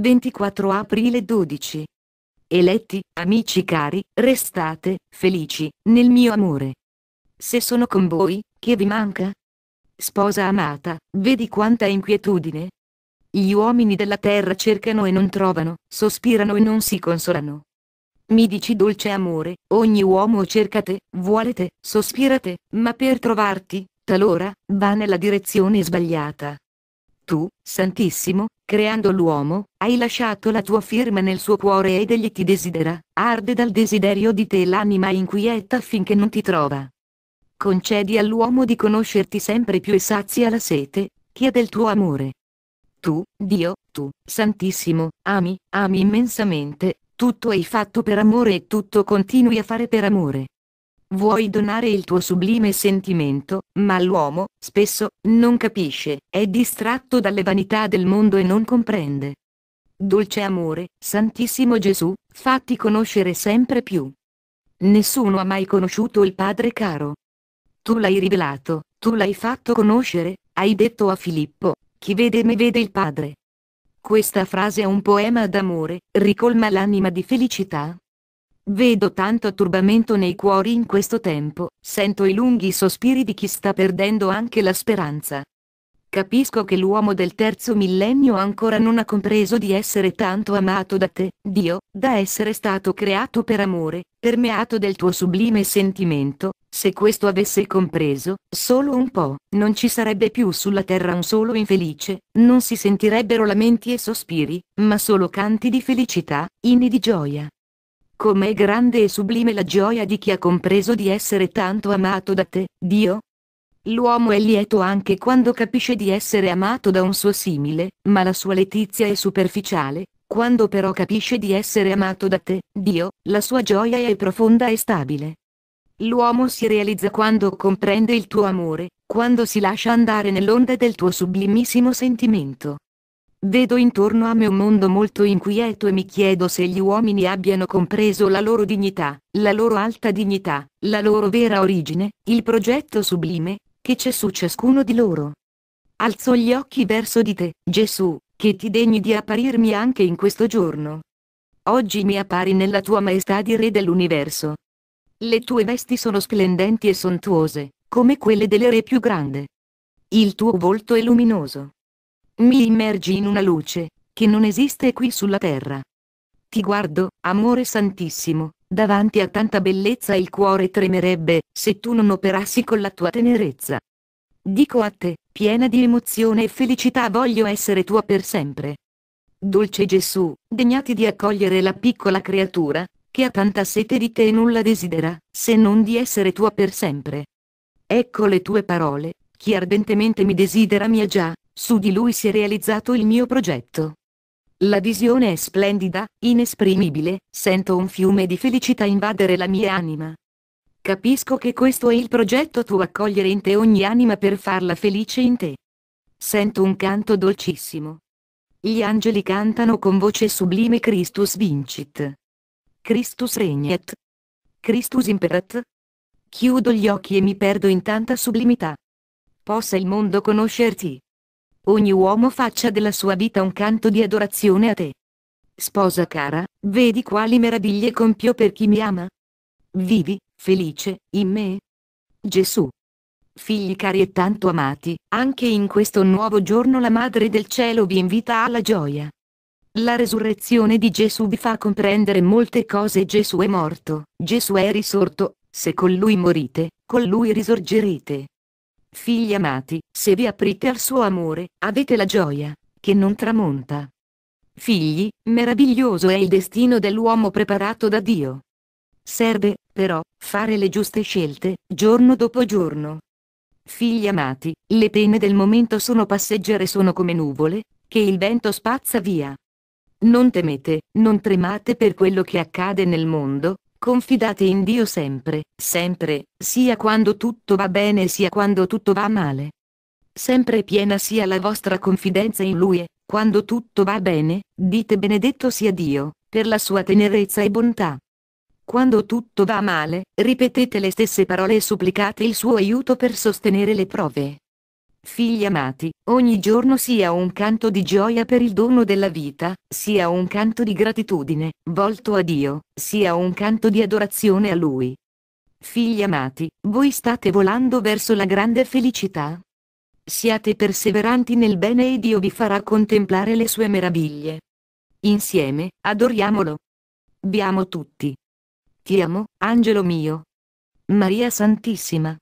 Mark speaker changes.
Speaker 1: 24 aprile 12. Eletti, amici cari, restate felici nel mio amore. Se sono con voi, che vi manca? Sposa amata, vedi quanta inquietudine? Gli uomini della terra cercano e non trovano, sospirano e non si consolano. Mi dici dolce amore, ogni uomo cerca te, vuole te, sospira te, ma per trovarti, talora, va nella direzione sbagliata. Tu, Santissimo, creando l'uomo, hai lasciato la tua firma nel suo cuore ed egli ti desidera, arde dal desiderio di te l'anima inquieta finché non ti trova. Concedi all'uomo di conoscerti sempre più e sazia la sete, chiede il tuo amore. Tu, Dio, tu, Santissimo, ami, ami immensamente, tutto hai fatto per amore e tutto continui a fare per amore. Vuoi donare il tuo sublime sentimento, ma l'uomo, spesso, non capisce, è distratto dalle vanità del mondo e non comprende. Dolce amore, Santissimo Gesù, fatti conoscere sempre più. Nessuno ha mai conosciuto il Padre caro. Tu l'hai rivelato, tu l'hai fatto conoscere, hai detto a Filippo, chi vede me vede il Padre. Questa frase è un poema d'amore, ricolma l'anima di felicità, Vedo tanto turbamento nei cuori in questo tempo, sento i lunghi sospiri di chi sta perdendo anche la speranza. Capisco che l'uomo del terzo millennio ancora non ha compreso di essere tanto amato da te, Dio, da essere stato creato per amore, permeato del tuo sublime sentimento, se questo avesse compreso, solo un po', non ci sarebbe più sulla terra un solo infelice, non si sentirebbero lamenti e sospiri, ma solo canti di felicità, inni di gioia. Com'è grande e sublime la gioia di chi ha compreso di essere tanto amato da te, Dio? L'uomo è lieto anche quando capisce di essere amato da un suo simile, ma la sua letizia è superficiale, quando però capisce di essere amato da te, Dio, la sua gioia è profonda e stabile. L'uomo si realizza quando comprende il tuo amore, quando si lascia andare nell'onda del tuo sublimissimo sentimento. Vedo intorno a me un mondo molto inquieto e mi chiedo se gli uomini abbiano compreso la loro dignità, la loro alta dignità, la loro vera origine, il progetto sublime, che c'è su ciascuno di loro. Alzo gli occhi verso di te, Gesù, che ti degni di apparirmi anche in questo giorno. Oggi mi appari nella tua maestà di Re dell'universo. Le tue vesti sono splendenti e sontuose, come quelle delle re più grande. Il tuo volto è luminoso. Mi immergi in una luce, che non esiste qui sulla terra. Ti guardo, amore santissimo, davanti a tanta bellezza il cuore tremerebbe, se tu non operassi con la tua tenerezza. Dico a te, piena di emozione e felicità voglio essere tua per sempre. Dolce Gesù, degnati di accogliere la piccola creatura, che ha tanta sete di te e nulla desidera, se non di essere tua per sempre. Ecco le tue parole, chi ardentemente mi desidera mi è già, su di lui si è realizzato il mio progetto. La visione è splendida, inesprimibile, sento un fiume di felicità invadere la mia anima. Capisco che questo è il progetto tuo accogliere in te ogni anima per farla felice in te. Sento un canto dolcissimo. Gli angeli cantano con voce sublime Christus vincit. Christus regnet. Christus imperat. Chiudo gli occhi e mi perdo in tanta sublimità. Possa il mondo conoscerti ogni uomo faccia della sua vita un canto di adorazione a te. Sposa cara, vedi quali meraviglie compio per chi mi ama? Vivi, felice, in me? Gesù. Figli cari e tanto amati, anche in questo nuovo giorno la Madre del Cielo vi invita alla gioia. La resurrezione di Gesù vi fa comprendere molte cose. Gesù è morto, Gesù è risorto, se con lui morite, con lui risorgerete. Figli amati, se vi aprite al suo amore, avete la gioia, che non tramonta. Figli, meraviglioso è il destino dell'uomo preparato da Dio. Serve, però, fare le giuste scelte, giorno dopo giorno. Figli amati, le pene del momento sono passeggere sono come nuvole, che il vento spazza via. Non temete, non tremate per quello che accade nel mondo, Confidate in Dio sempre, sempre, sia quando tutto va bene sia quando tutto va male. Sempre piena sia la vostra confidenza in Lui e, quando tutto va bene, dite benedetto sia Dio, per la sua tenerezza e bontà. Quando tutto va male, ripetete le stesse parole e supplicate il suo aiuto per sostenere le prove. Figli amati, ogni giorno sia un canto di gioia per il dono della vita, sia un canto di gratitudine, volto a Dio, sia un canto di adorazione a Lui. Figli amati, voi state volando verso la grande felicità. Siate perseveranti nel bene e Dio vi farà contemplare le sue meraviglie. Insieme, adoriamolo. Vi amo tutti. Ti amo, angelo mio. Maria Santissima.